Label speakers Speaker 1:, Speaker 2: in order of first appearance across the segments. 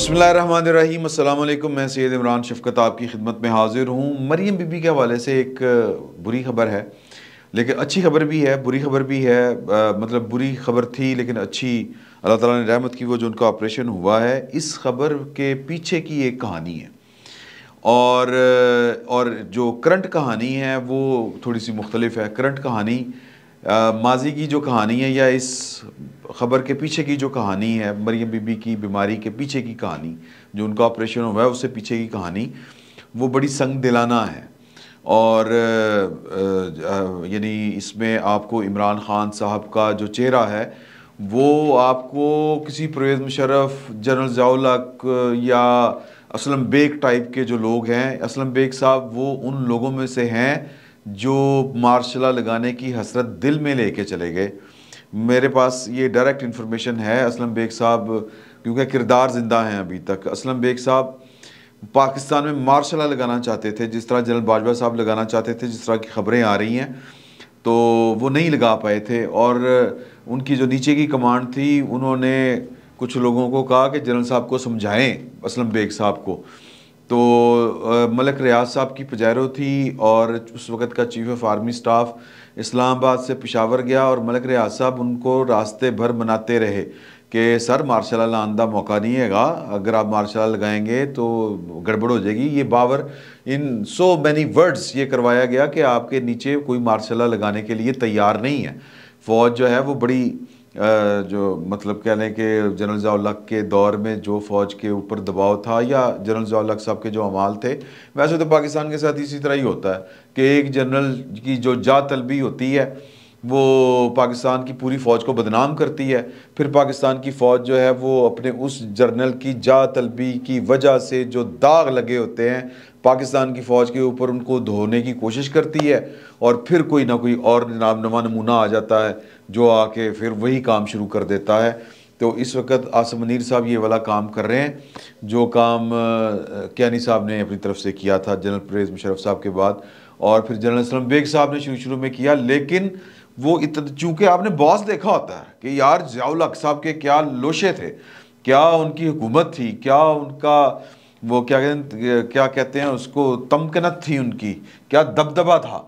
Speaker 1: बसमीम अल्लाम मैं सैद इमरान शफकत आपकी खिदमत में हाज़िर हूँ मरीम बीबी के हवाले से एक बुरी खबर है लेकिन अच्छी खबर भी है बुरी खबर भी है आ, मतलब बुरी खबर थी लेकिन अच्छी अल्लाह ताला ने रहमत की वो जो उनका ऑपरेशन हुआ है इस खबर के पीछे की एक कहानी है और और जो करंट कहानी है वो थोड़ी सी मुख्तलिफ है करंट कहानी माजी की जो कहानी है या इस ख़बर के पीछे की जो कहानी है मरियम बीबी की बीमारी के पीछे की कहानी जो उनका ऑपरेशन हुआ है उससे पीछे की कहानी वो बड़ी संग दिलाना है और यानी इसमें आपको इमरान ख़ान साहब का जो चेहरा है वो आपको किसी परवेज़ मुशरफ जनरल जयाल या असलम बेग टाइप के जो लोग हैं असलम बेग साहब वो उन लोगों में से हैं जो मार्शला लगाने की हसरत दिल में लेके चले गए मेरे पास ये डायरेक्ट इन्फॉर्मेशन है असलम बेग साहब क्योंकि किरदार ज़िंदा हैं अभी तक असलम बेग साहब पाकिस्तान में मार्शला लगाना चाहते थे जिस तरह जनरल बाजवा साहब लगाना चाहते थे जिस तरह की खबरें आ रही हैं तो वो नहीं लगा पाए थे और उनकी जो नीचे की कमांड थी उन्होंने कुछ लोगों को कहा कि जनरल साहब को समझाएं असलम बेग साहब को तो मलक रियाज साहब की पजारो थी और उस वक्त का chief of army staff Islamabad से पिशावर गया और मलक रियाज साहब उनको रास्ते भर मनाते रहे कि सर मार्शल का मौका नहीं हैगा अगर आप मार्शल लगाएंगे तो गड़बड़ हो जाएगी ये बावर इन सो मैनी वर्ड्स ये करवाया गया कि आपके नीचे कोई मार्शल लगाने के लिए तैयार नहीं है फ़ौज जो है वो बड़ी जो मतलब कह लें कि जनरल जयालक के दौर में जो फ़ौज के ऊपर दबाव था या जनरल जयालक साहब के जो अमाल थे वैसे तो पाकिस्तान के साथ इसी तरह ही होता है कि एक जनरल की जो जा तलबी होती है वो पाकिस्तान की पूरी फ़ौज को बदनाम करती है फिर पाकिस्तान की फ़ौज जो है वो अपने उस जर्नल की जा तलबी की वजह से जो दाग लगे होते हैं पाकिस्तान की फ़ौज के ऊपर उनको धोने की कोशिश करती है और फिर कोई ना कोई और नामनमा नमूना आ जाता है जो आके फिर वही काम शुरू कर देता है तो इस वक्त आसम मनीर साहब ये वाला काम कर रहे हैं जो काम कैनी साहब ने अपनी तरफ से किया था जनरल परेज मुशरफ साहब के बाद और फिर जनरल सलम बेग साहब ने शुरू शुरू में किया लेकिन वो इतना चूँकि आपने बॉस देखा होता है कि यार जियाउल साहब के क्या लोशे थे क्या उनकी हुकूमत थी क्या उनका वो क्या कहते हैं क्या कहते हैं उसको तमकनत थी उनकी क्या दबदबा था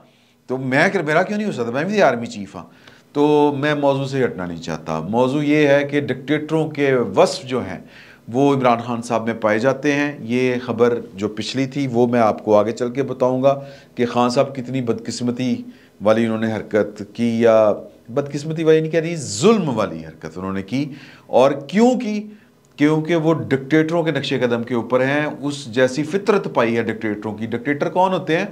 Speaker 1: तो मैं मेरा क्यों नहीं हो सकता मैं भी तो आर्मी चीफ हाँ तो मैं मौजू से हटना नहीं चाहता मौजू ये है कि डिक्टेटरों के वस्फ जो हैं वो इमरान खान साहब में पाए जाते हैं ये खबर जो पिछली थी वो मैं आपको आगे चल के बताऊँगा कि खान साहब कितनी बदकस्मती वाली उन्होंने हरकत की या बदकस्मती वाली नहीं कह रही जुल्म वाली हरकत उन्होंने की और क्यों की क्योंकि वो डिक्टेटरों के नक्शे कदम के ऊपर हैं उस जैसी फितरत पाई है डिक्टेटरों की डिक्टेटर कौन होते हैं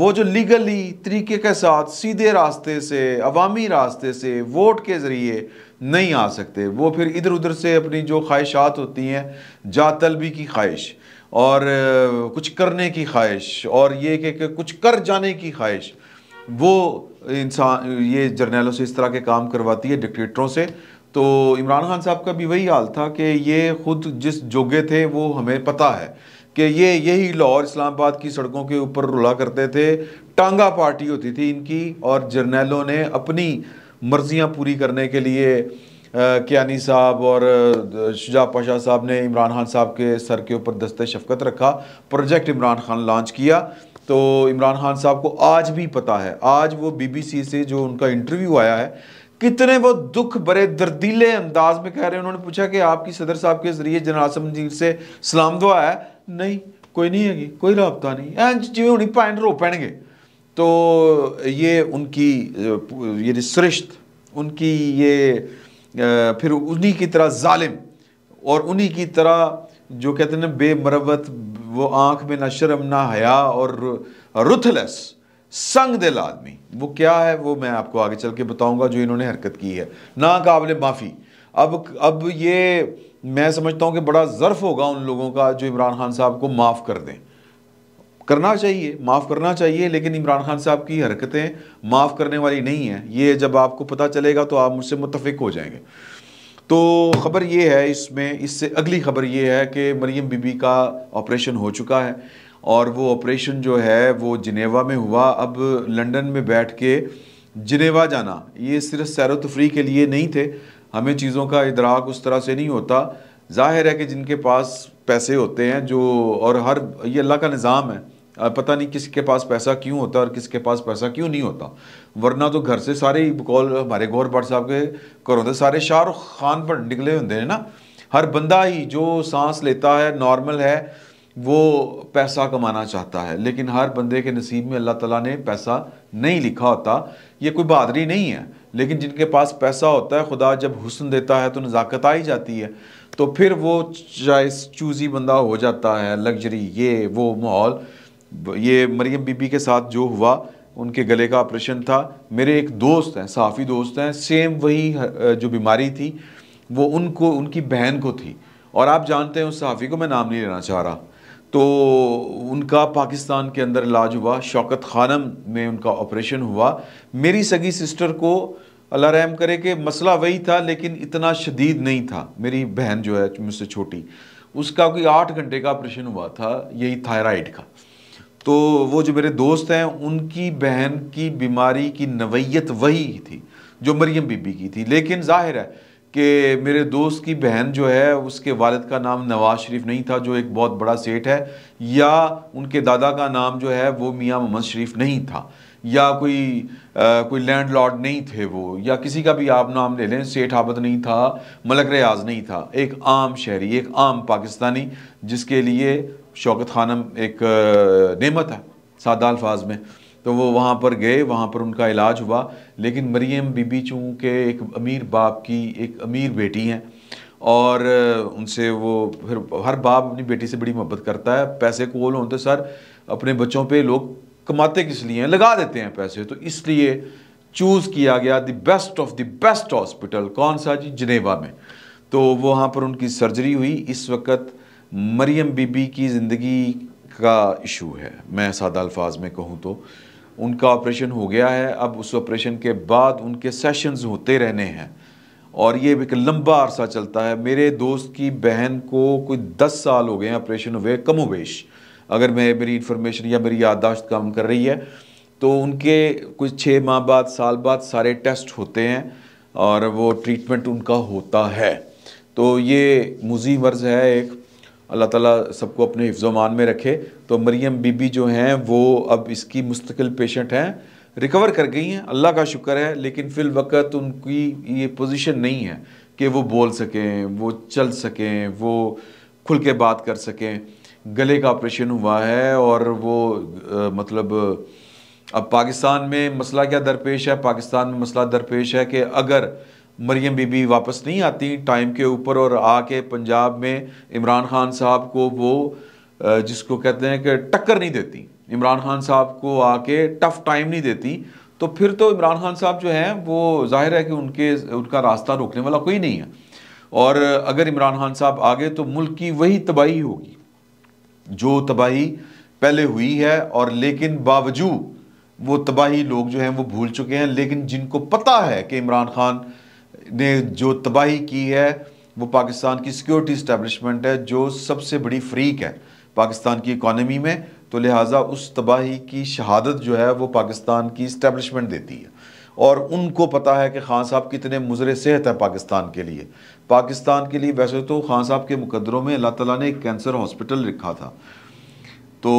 Speaker 1: वो जो लीगली तरीके के साथ सीधे रास्ते से अवामी रास्ते से वोट के ज़रिए नहीं आ सकते वो फिर इधर उधर से अपनी जो ख्वाहिशात होती हैं जा तलबी की ख्वाहिश और कुछ करने की ख्वाहिश और ये कि कुछ कर जाने की ख्वाहिश वो इंसान ये जर्नलों से इस तरह के काम करवाती है डिक्टेटरों से तो इमरान खान साहब का भी वही हाल था कि ये खुद जिस जोगे थे वो हमें पता है कि ये यही लाहौर इस्लामाबाद की सड़कों के ऊपर रुला करते थे टांगा पार्टी होती थी इनकी और जर्नैलों ने अपनी मर्जियाँ पूरी करने के लिए कियानी साहब और शुजा पाशा साहब ने इमरान खान साहब के सर के ऊपर दस्ते शफकत रखा प्रोजेक्ट इमरान खान लॉन्च किया तो इमरान खान साहब को आज भी पता है आज वो बीबीसी से जो उनका इंटरव्यू आया है कितने वो दुख भरे दर्दीले अंदाज में कह रहे हैं उन्होंने पूछा कि आपकी सदर साहब के जरिए जनरल आसम जी से सलाम दुआ है नहीं कोई नहीं हैगी कोई रबता नहीं एंज होनी भैन रो पैणगे तो ये उनकी ये सरिश्त उनकी ये फिर उन्हीं की तरह ालिम और उन्हीं की तरह जो कहते हैं बेमरवत वो आँख में ना शर्म ना हया और रुथलेस संग दिल आदमी वो क्या है वो मैं आपको आगे चल के बताऊंगा जो इन्होंने हरकत की है नाकबिल माफ़ी अब अब ये मैं समझता हूँ कि बड़ा ज़र्फ होगा उन लोगों का जो इमरान खान साहब को माफ़ कर दें करना चाहिए माफ़ करना चाहिए लेकिन इमरान खान साहब की हरकतें माफ़ करने वाली नहीं हैं ये जब आपको पता चलेगा तो आप मुझसे मुतफिक हो जाएंगे तो ख़बर ये है इसमें इससे अगली खबर ये है कि मरीम बीबी का ऑपरेशन हो चुका है और वो ऑपरेशन जो है वो जिनेवा में हुआ अब लंदन में बैठ के जिनेवा जाना ये सिर्फ सैर तफरी के लिए नहीं थे हमें चीज़ों का इदराक उस तरह से नहीं होता जाहिर है कि जिनके पास पैसे होते हैं जो और हर ये अल्लाह का निज़ाम है पता नहीं किसके पास पैसा क्यों होता और किसके पास पैसा क्यों नहीं होता वरना तो घर से सारे बकौल हमारे गौर भट्ट साहब के घरों तो सारे शाहरुख खान पर निकले होंगे हैं ना हर बंदा ही जो सांस लेता है नॉर्मल है वो पैसा कमाना चाहता है लेकिन हर बंदे के नसीब में अल्लाह ताला ने पैसा नहीं लिखा होता ये कोई बहादरी नहीं है लेकिन जिनके पास पैसा होता है खुदा जब हुसन देता है तो नज़ाकत आ ही जाती है तो फिर वो चाहे चूज़ी बंदा हो जाता है लग्जरी ये वो माहौल ये मरियम बीबी के साथ जो हुआ उनके गले का ऑपरेशन था मेरे एक दोस्त हैं साफ़ी दोस्त हैं सेम वही जो बीमारी थी वो उनको उनकी बहन को थी और आप जानते हैं उस साफ़ी को मैं नाम नहीं लेना चाह रहा तो उनका पाकिस्तान के अंदर इलाज हुआ शौकत खानम में उनका ऑपरेशन हुआ मेरी सगी सिस्टर को अल्लाह रहम करे कि मसला वही था लेकिन इतना शदीद नहीं था मेरी बहन जो है मुझसे छोटी उसका कोई आठ घंटे का ऑपरेशन हुआ था यही थायराइड का तो वो जो मेरे दोस्त हैं उनकी बहन की बीमारी की नवैयत वही थी जो मरियम बीबी की थी लेकिन जाहिर है कि मेरे दोस्त की बहन जो है उसके वालद का नाम नवाज शरीफ नहीं था जो एक बहुत बड़ा सेठ है या उनके दादा का नाम जो है वो मियाँ मोहम्मद शरीफ नहीं था या कोई आ, कोई लैंड लॉर्ड नहीं थे वो या किसी का भी आप नाम ले लें सेठ आबद नहीं था मलक रियाज नहीं था एक आम शहरी एक आम पाकिस्तानी जिसके लिए शौकत खानम एक नेमत है सादा अल्फाज में तो वो वहाँ पर गए वहाँ पर उनका इलाज हुआ लेकिन मरीम बीबी चूँकि एक अमीर बाप की एक अमीर बेटी हैं और उनसे वो फिर हर बाप अपनी बेटी से बड़ी मोहब्बत करता है पैसे कोल होते तो सर अपने बच्चों पे लोग कमाते किस लिए हैं लगा देते हैं पैसे तो इसलिए चूज़ किया गया the best of the best hospital कौन सा जी जनेवा में तो वहाँ पर उनकी सर्जरी हुई इस वक्त मरियम बीबी की ज़िंदगी का इशू है मैं सादा अल्फाज में कहूँ तो उनका ऑपरेशन हो गया है अब उस ऑपरेशन के बाद उनके सेशंस होते रहने हैं और ये एक लंबा अरसा चलता है मेरे दोस्त की बहन को कोई दस साल हो गए हैं ऑपरेशन हुए कमोवेश अगर मैं मेरी इन्फॉर्मेशन या मेरी याददाश्त काम कर रही है तो उनके कुछ छः माह बाद साल बाद सारे टेस्ट होते हैं और वो ट्रीटमेंट उनका होता है तो ये मुजी मर्ज़ है एक अल्लाह ताला सबको अपने हिफ्जोमान में रखे तो मरियम बीबी जो हैं वो अब इसकी मुस्तकिल पेशेंट हैं रिकवर कर गई हैं अल्लाह का शुक्र है लेकिन फिल वक़्त उनकी ये पोजीशन नहीं है कि वो बोल सकें वो चल सकें वो खुल के बात कर सकें गले का ऑपरेशन हुआ है और वो आ, मतलब अब पाकिस्तान में मसला क्या दरपेश है पाकिस्तान में मसला दरपेश है कि अगर मरियम बीबी वापस नहीं आती टाइम के ऊपर और आके पंजाब में इमरान खान साहब को वो जिसको कहते हैं कि टक्कर नहीं देती इमरान खान साहब को आके टफ टाइम नहीं देती तो फिर तो इमरान खान साहब जो हैं वो जाहिर है कि उनके उनका रास्ता रोकने वाला कोई नहीं है और अगर इमरान खान साहब आ गए तो मुल्क की वही तबाही होगी जो तबाही पहले हुई है और लेकिन बावजूद वो तबाही लोग जो हैं वो भूल चुके हैं लेकिन जिनको पता है कि इमरान खान ने जो तबाही की है वो पाकिस्तान की सिक्योरिटी इस्टेबलिशमेंट है जो सबसे बड़ी फ्रीक है पाकिस्तान की इकानमी में तो लिहाजा उस तबाही की शहादत जो है वो पाकिस्तान की इस्टेबलिशमेंट देती है और उनको पता है कि खान साहब कितने मुजर सेहत है पाकिस्तान के लिए पाकिस्तान के लिए वैसे तो खान साहब के मुकदरों में अल्लाह तला ने एक कैंसर हॉस्पिटल रखा था तो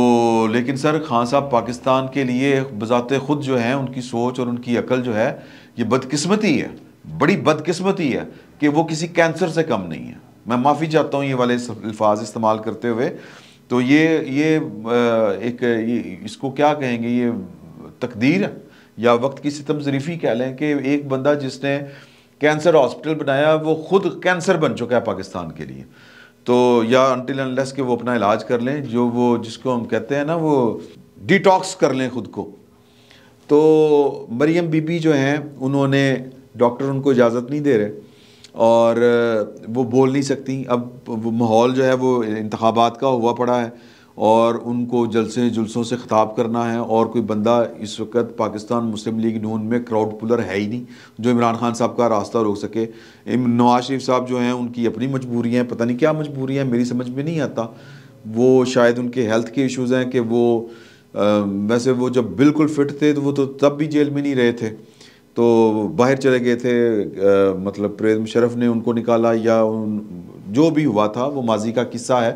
Speaker 1: लेकिन सर खान साहब पाकिस्तान के लिए बजात खुद जो हैं उनकी सोच और उनकी अकल जो है ये बदकस्मती है बड़ी बदकिस्मती है कि वो किसी कैंसर से कम नहीं है मैं माफ़ी चाहता हूँ ये वाले अल्फाज इस्तेमाल करते हुए तो ये ये एक ये इसको क्या कहेंगे ये तकदीर या वक्त की सितम जरीफी कह लें कि एक बंदा जिसने कैंसर हॉस्पिटल बनाया वो खुद कैंसर बन चुका है पाकिस्तान के लिए तो या अनटिल अनलेस के वो अपना इलाज कर लें जो वो जिसको हम कहते हैं ना वो डिटॉक्स कर लें खुद को तो मरियम बीबी जो हैं उन्होंने डॉक्टर उनको इजाज़त नहीं दे रहे और वो बोल नहीं सकती अब वो माहौल जो है वो इंतबात का हुआ पड़ा है और उनको जलसे जुलसों से ख़ताब करना है और कोई बंदा इस वक्त पाकिस्तान मुस्लिम लीग नून में क्राउड पुलर है ही नहीं जो इमरान खान साहब का रास्ता रोक सके नवाज शरीफ साहब जो हैं उनकी अपनी मजबूरियाँ पता नहीं क्या मजबूरियाँ मेरी समझ में नहीं आता वो शायद उनके हेल्थ के इश्यूज़ हैं कि वो आ, वैसे वो जब बिल्कुल फिट थे तो वो तो तब भी जेल में नहीं रहे थे तो बाहर चले गए थे आ, मतलब प्रेम मुशरफ ने उनको निकाला या उन जो भी हुआ था वो माजी का किस्सा है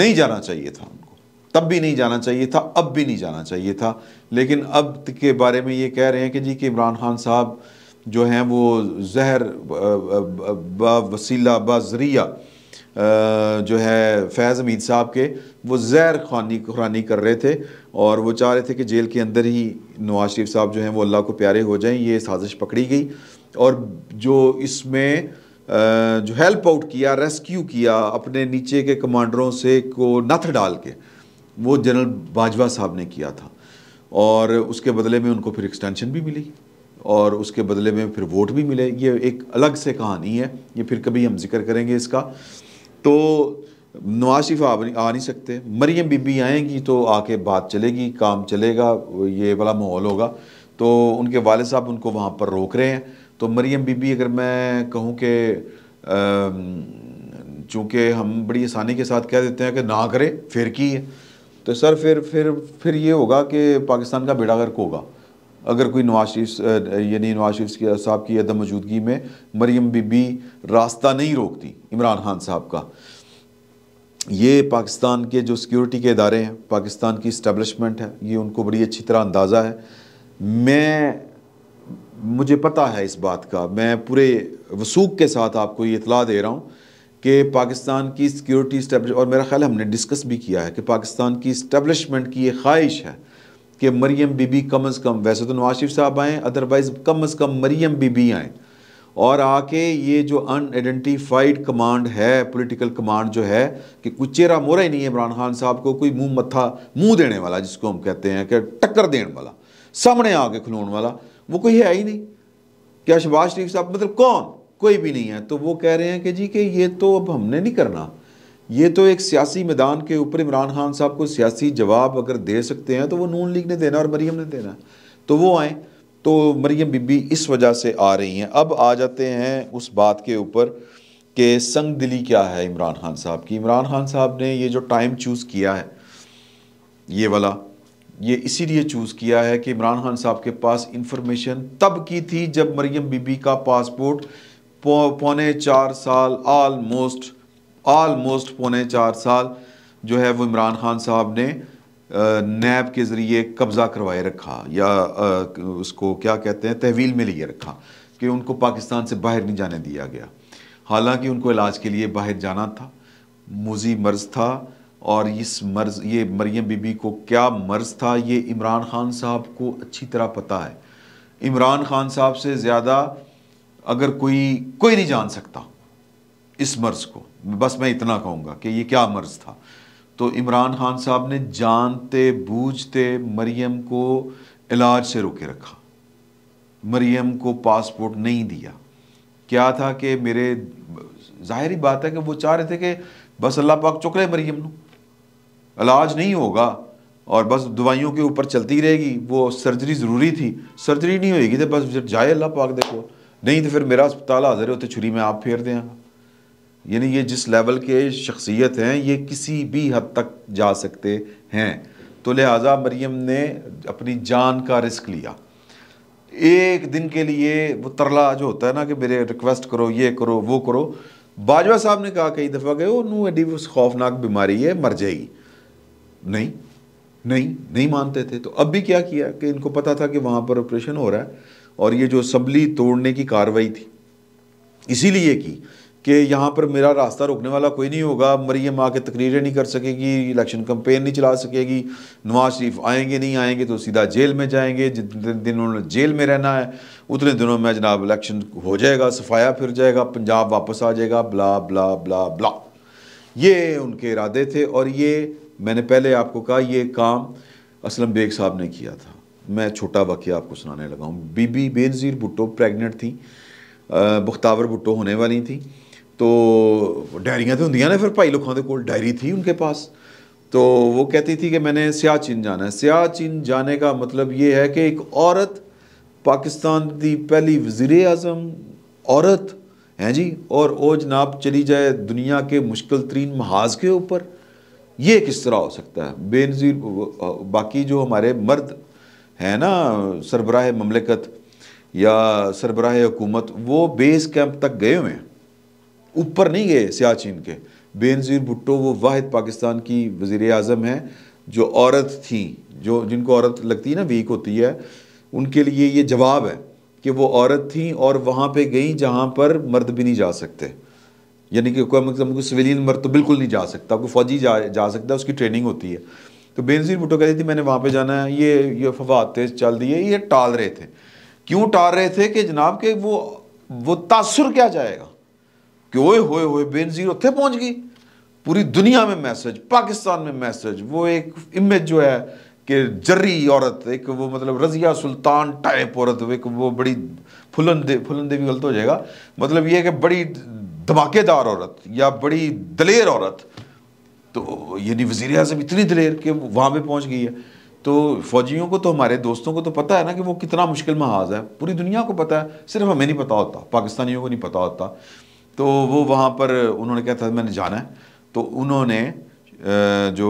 Speaker 1: नहीं जाना चाहिए था उनको तब भी नहीं जाना चाहिए था अब भी नहीं जाना चाहिए था लेकिन अब के बारे में ये कह रहे हैं कि जी कि इमरान खान साहब जो हैं वो जहर बा वसीला बा जरिया जो है फैज़ हमीद साहब के वो जैर खानी खुरानी कर रहे थे और वो चाह रहे थे कि जेल के अंदर ही नवाज शरीफ साहब जो हैं वो अल्लाह को प्यारे हो जाएं ये साजिश पकड़ी गई और जो इसमें जो हेल्प आउट किया रेस्क्यू किया अपने नीचे के कमांडरों से को नथ डाल के वो जनरल बाजवा साहब ने किया था और उसके बदले में उनको फिर एक्सटेंशन भी मिली और उसके बदले में फिर वोट भी मिले ये एक अलग से कहानी है ये फिर कभी हम जिक्र करेंगे इसका तो नवाज शरीफ आ नहीं सकते मरियम बीबी आएंगी तो आके बात चलेगी काम चलेगा ये वाला माहौल होगा तो उनके वाले साहब उनको वहाँ पर रोक रहे हैं तो मरियम बीबी अगर मैं कहूँ कि चूँकि हम बड़ी आसानी के साथ कह देते हैं कि ना करें फिर की है तो सर फिर फिर फिर ये होगा कि पाकिस्तान का बेड़ा गर्क होगा अगर कोई नवाज शरीफ यानी नवाज शरीफ साहब की अदम मौजूदगी में मरियम बीबी रास्ता नहीं रोकती इमरान खान साहब का ये पाकिस्तान के जो सिक्योरिटी के इदारे हैं पाकिस्तान की इस्टबलिशमेंट है ये उनको बड़ी अच्छी तरह अंदाज़ा है मैं मुझे पता है इस बात का मैं पूरे वसूख के साथ आपको ये इतला दे रहा हूँ कि पाकिस्तान की सिक्योरिटी और मेरा ख्याल हमने डिस्कस भी किया है कि पाकिस्तान की इस्टबलिशमेंट की ये ख्वाहिश है कि मरीम बीबी कम अज़ कम वैसे तो नवाज शरीफ साहब आएँ अदरवाइज़ कम अज़ कम मरियम बीबी आएँ और आके ये जो आइडेंटिफाइड कमांड है पॉलिटिकल कमांड जो है कि कुछ चेहरा मोरा ही नहीं है इमरान खान साहब को कोई मुंह मत्था मुंह देने वाला जिसको हम कहते हैं कि टक्कर देने वाला सामने आके खिलौन वाला वो कोई है ही नहीं क्या शहबाज शरीफ साहब मतलब कौन कोई भी नहीं है तो वो कह रहे हैं कि जी कि ये तो अब हमने नहीं करना ये तो एक सियासी मैदान के ऊपर इमरान खान साहब को सियासी जवाब अगर दे सकते हैं तो वो नून लीग ने देना और मरीम ने देना तो वो आए तो मरीम बीबी इस वजह से आ रही हैं अब आ जाते हैं उस बात के ऊपर कि संग दिली क्या है इमरान खान साहब की इमरान खान साहब ने ये जो टाइम चूज़ किया है ये वाला ये इसीलिए चूज़ किया है कि इमरान खान साहब के पास इंफॉर्मेशन तब की थी जब मरीम बीबी का पासपोर्ट पौने चार साल आलमोस्ट आलमोस्ट पौने चार साल जो है वो इमरान खान साहब ने नैब के ज़रिए कब्ज़ा करवाए रखा या उसको क्या कहते हैं तहवील में लिए रखा कि उनको पाकिस्तान से बाहर नहीं जाने दिया गया हालांकि उनको इलाज के लिए बाहर जाना था मुजी मर्ज़ था और इस मर्ज़ ये मरियम बीबी को क्या मर्ज़ था ये इमरान खान साहब को अच्छी तरह पता है इमरान खान साहब से ज़्यादा अगर कोई कोई नहीं जान सकता इस मर्ज़ को बस मैं इतना कहूँगा कि ये क्या मर्ज़ था तो इमरान खान साहब ने जानते बूझते मरियम को इलाज से रोके रखा मरियम को पासपोर्ट नहीं दिया क्या था कि मेरे जाहिर बात है कि वो चाह रहे थे कि बस अल्लाह पाक चुक ले मरियम इलाज नहीं होगा और बस दवाइयों के ऊपर चलती रहेगी वो सर्जरी ज़रूरी थी सर्जरी नहीं होगी तो बस जाए अल्लाह पाक देखो नहीं तो फिर मेरा अस्पताल हाजिर होते छुरी में आप फेर देंगे यानी ये जिस लेवल के शख्सियत हैं ये किसी भी हद तक जा सकते हैं तो लिहाजा मरीम ने अपनी जान का रिस्क लिया एक दिन के लिए वो तरला जो होता है ना कि मेरे रिक्वेस्ट करो ये करो वो करो बाजवा साहब ने कहा कई दफ़ा गए नू एडी खौफनाक बीमारी है मर जाएगी नहीं नहीं नहीं मानते थे तो अब भी क्या किया कि इनको पता था कि वहाँ पर ऑपरेशन हो रहा है और ये जो सबली तोड़ने की कार्रवाई थी इसीलिए की कि यहाँ पर मेरा रास्ता रोकने वाला कोई नहीं होगा मरीम आके तकरीरें नहीं कर सकेगी इलेक्शन कंपेन नहीं चला सकेगी नवाज शरीफ आएंगे नहीं आएंगे तो सीधा जेल में जाएंगे जितने दिन उन्होंने जेल में रहना है उतने दिनों में जनाब इलेक्शन हो जाएगा सफाया फिर जाएगा पंजाब वापस आ जाएगा ब्ला ब्ला ब्ला ब्ला ये उनके इरादे थे और ये मैंने पहले आपको कहा ये काम असलम बेग साहब ने किया था मैं छोटा वाक्य आपको सुनाने लगा हूँ बीबी बेनज़ीर भुट्टो प्रेगनेंट थी बख्तावर भुट्टो होने वाली थी तो डायरियाँ तो होंगे ने फिर भाई लोगों के कोल डायरी थी उनके पास तो वो कहती थी कि मैंने सियाचिन जाना है सियाचिन जाने का मतलब ये है कि एक औरत पाकिस्तान की पहली वजीर अजम औरत हैं जी और वो जनाब चली जाए दुनिया के मुश्किल तरीन महाज के ऊपर ये किस तरह हो सकता है बेनज़ीर बाकी जो हमारे मर्द हैं ना सरबराह ममलिकत या सरबराह हुकूमत वो बेस कैंप तक गए हुए हैं ऊपर नहीं गए सियाचिन के बेनज़ीर भुट्टो वो वाद पाकिस्तान की वज़ी अजम हैं जो औरत थी जो जिनको औरत लगती है ना वीक होती है उनके लिए ये जवाब है कि वो औरत थी और वहाँ पे गई जहाँ पर मर्द भी नहीं जा सकते यानी कि कोई मतलब कोई सिविलियन मर्द तो बिल्कुल नहीं जा सकता कोई फौजी जा जा सकता उसकी ट्रेनिंग होती है तो बेनजीर भुट्टो कहती थी मैंने वहाँ पर जाना है ये ये फवाद तेज चल दिए ये टाल रहे थे क्यों टाल रहे थे कि जनाब के वो वो तासुर क्या जाएगा कि ओए होए होए बेनजीर उत्थे पहुंच गई पूरी दुनिया में मैसेज पाकिस्तान में मैसेज वो एक इमेज जो है कि जर्री औरत एक वो मतलब रजिया सुल्तान टाइप औरत एक वो बड़ी फुलन दे फुलन देवी गलत हो जाएगा मतलब ये कि बड़ी धमाकेदार औरत या बड़ी दलेर औरत तो यानी वजीर अजम इतनी दलेर कि वहाँ पर पहुँच गई है तो फौजियों को तो हमारे दोस्तों को तो पता है ना कि वो कितना मुश्किल महाज है पूरी दुनिया को पता है सिर्फ हमें नहीं पता होता पाकिस्तानियों को नहीं पता होता तो वो वहाँ पर उन्होंने कहा था मैंने जाना है तो उन्होंने जो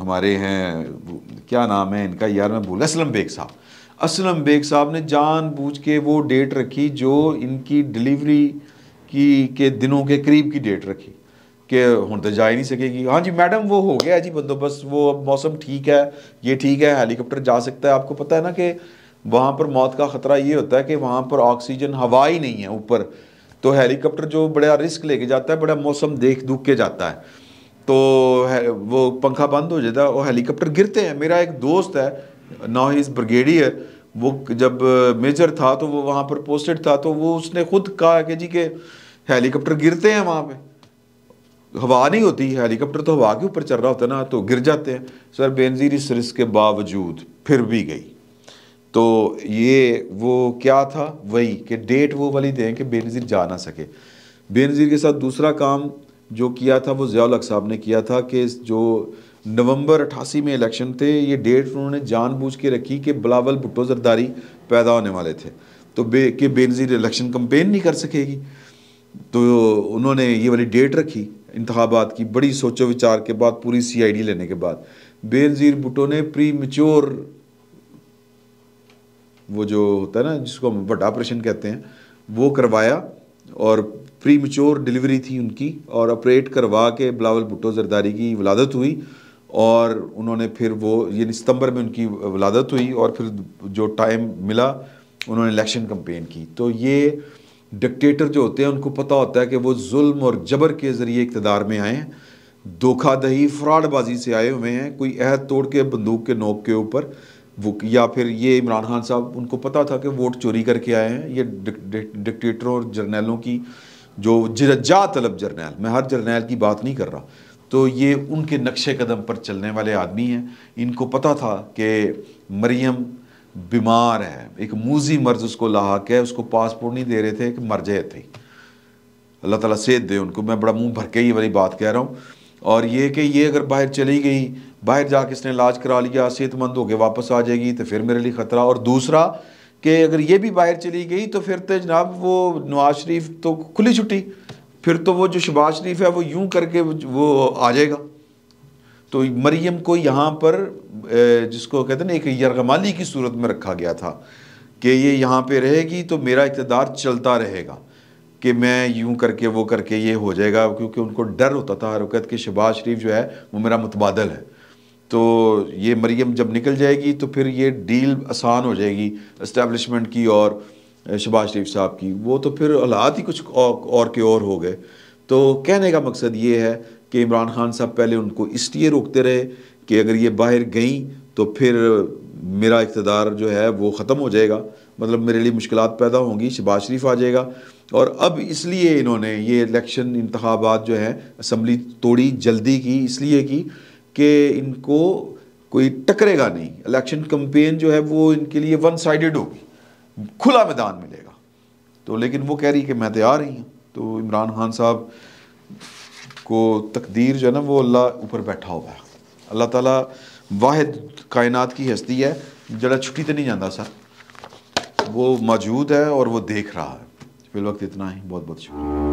Speaker 1: हमारे हैं क्या नाम है इनका यार मैं भूल असलम बेग साहब असलम बेग साहब ने जानबूझ के वो डेट रखी जो इनकी डिलीवरी की के दिनों के करीब की डेट रखी कि हूँ तो जा ही नहीं सकेगी हाँ जी मैडम वो हो गया जी बंदोबस्त वो अब मौसम ठीक है ये ठीक है हेलीकॉप्टर जा सकता है आपको पता है ना कि वहाँ पर मौत का ख़तरा ये होता है कि वहाँ पर ऑक्सीजन हवा ही नहीं है ऊपर तो हेलीकॉप्टर जो बड़ा रिस्क लेके जाता है बड़ा मौसम देख दुख के जाता है तो वो पंखा बंद हो जाता है और हेलीकॉप्टर गिरते हैं मेरा एक दोस्त है नाउ ही इज़ ब्रिगेडियर वो जब मेजर था तो वो वहाँ पर पोस्टेड था तो वो उसने खुद कहा कि जी के हेलीकॉप्टर गिरते हैं वहाँ पे हवा नहीं होती हेलीकॉप्टर तो हवा के ऊपर चल रहा होता है ना तो गिर जाते हैं सर बेनजीर इस रिस्क के बावजूद फिर भी गई तो ये वो क्या था वही कि डेट वो वाली दें कि बेनज़ीर जा ना सके बेनज़ीर के साथ दूसरा काम जो किया था वो जियालख साहब ने किया था कि जो नवंबर अट्ठासी में इलेक्शन थे ये डेट उन्होंने जानबूझ के रखी कि बिलावल भुट्टो जरदारी पैदा होने वाले थे तो बे कि बेनज़ीर इलेक्शन कम्पेन नहीं कर सकेगी तो उन्होंने ये वाली डेट रखी इंतबात की बड़ी सोचो विचार के बाद पूरी डी लेने के बाद बेनज़ीर भुट्टो ने प्री मच्योर वो जो होता है ना जिसको हम बड़ा ऑपरेशन कहते हैं वो करवाया और प्री मच्योर डिलीवरी थी उनकी और ऑपरेट करवा के बिलावल भुट्टो जरदारी की वलादत हुई और उन्होंने फिर वो ये सितंबर में उनकी वलादत हुई और फिर जो टाइम मिला उन्होंने इलेक्शन कंपेन की तो ये डिक्टेटर जो होते हैं उनको पता होता है कि वो जुल्म और जबर के ज़रिए इकतदार में आए हैं दही फ्रॉडबाजी से आए हुए हैं कोई अहद तोड़ के बंदूक के नोक के ऊपर वो या फिर ये इमरान खान साहब उनको पता था कि वोट चोरी करके आए हैं ये डिक्टेटरों और जर्नैलों की जो जा तलब जर्नैल मैं हर जर्नैल की बात नहीं कर रहा तो ये उनके नक्शे कदम पर चलने वाले आदमी हैं इनको पता था कि मरियम बीमार है एक मूजी मर्ज उसको लाक है उसको पासपोर्ट नहीं दे रहे थे कि मर जाए थे अल्लाह ताला सेहत दे उनको मैं बड़ा मुंह भर के ही वाली बात कह रहा हूँ और ये कि ये अगर बाहर चली गई बाहर जाके इसने इलाज करा लिया सेहतमंद होकर वापस आ जाएगी तो फिर मेरे लिए ख़तरा और दूसरा कि अगर ये भी बाहर चली गई तो फिर तो जनाब वो नवाज शरीफ तो खुली छुट्टी फिर तो वो जो शबाज शरीफ है वो यूं करके वो आ जाएगा तो मरियम को यहाँ पर जिसको कहते हैं ना एक यरगमाली की सूरत में रखा गया था कि ये यहाँ पे रहेगी तो मेरा इकतदार चलता रहेगा कि मैं यूं करके वो करके ये हो जाएगा क्योंकि उनको डर होता था हर वक्त कि शबाज शरीफ जो है वो मेरा मुतबादल है तो ये मरीम जब निकल जाएगी तो फिर ये डील आसान हो जाएगी इस्टेबलिशमेंट की और शबाज शरीफ साहब की वो तो फिर हालात ही कुछ और के और हो गए तो कहने का मकसद ये है कि इमरान खान साहब पहले उनको इसलिए रोकते रहे कि अगर ये बाहर गई तो फिर मेरा इकतदार जो है वो ख़त्म हो जाएगा मतलब मेरे लिए मुश्किल पैदा होंगी शबाज शरीफ आ जाएगा और अब इसलिए इन्होंने ये इलेक्शन इंतबात जो हैं असम्बली तोड़ी जल्दी की इसलिए की कि इनको कोई टकरेगा नहीं इलेक्शन कंपेन जो है वो इनके लिए वन साइडेड होगी खुला मैदान मिलेगा तो लेकिन वो कह रही कि मैं तैयार ही हूँ तो इमरान खान साहब को तकदीर जो है ना वो अल्लाह ऊपर बैठा हुआ है अल्लाह ताला वाहिद कायनात की हस्ती है जरा छुट्टी तो नहीं जाता सर वो मौजूद है और वो देख रहा है फिल वक्त इतना ही बहुत बहुत शुक्रिया